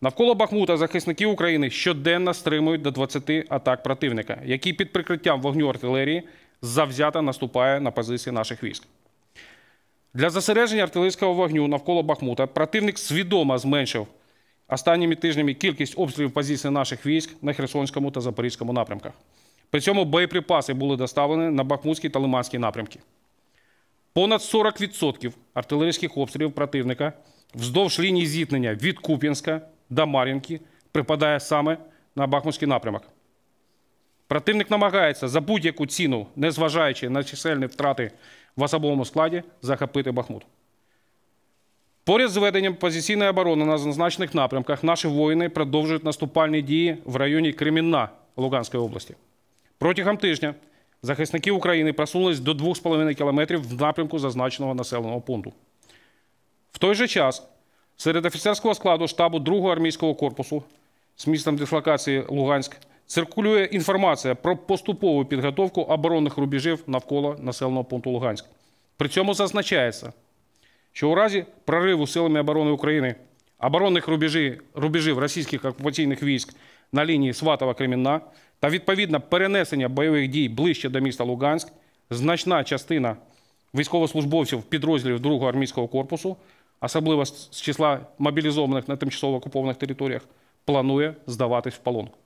Навколо Бахмута захисники України щоденно стримують до 20 атак противника, який під прикриттям вогню артилерії завзято наступає на позиції наших військ. Для засередження артилерійського вогню навколо Бахмута противник свідомо зменшив останніми тижнями кількість обстрілів позиції наших військ на Херсонському та Запорізькому напрямках. При цьому боєприпаси були доставлені на Бахмутський та Лиманський напрямки. Понад 40% артилерійських обстрілів противника вздовж лінії зіткнення від Куп'янська до Мар'їнки припадає саме на Бахмутський напрямок. Противник намагається за будь-яку ціну, незважаючи на чисельні втрати в особовому складі, захопити Бахмут. Поряд з веденням позиційної оборони на зазначених напрямках наші воїни продовжують наступальні дії в районі Кремінна Луганської області. Протягом тижня захисники України просунулись до 2,5 км в напрямку зазначеного населеного пункту. В той же час Серед офіцерського складу штабу 2-го армійського корпусу з містом дислокації Луганськ циркулює інформація про поступову підготовку оборонних рубежів навколо населеного пункту Луганськ. При цьому зазначається, що у разі прориву силами оборони України оборонних рубежів, рубежів російських окупаційних військ на лінії Сватова Кремінна та відповідно перенесення бойових дій ближче до міста Луганськ, значна частина військовослужбовців підрозділів 2-го армійського корпусу особливо з числа мобілізованих на тимчасово окупованих територіях, планує здаватись в полонку.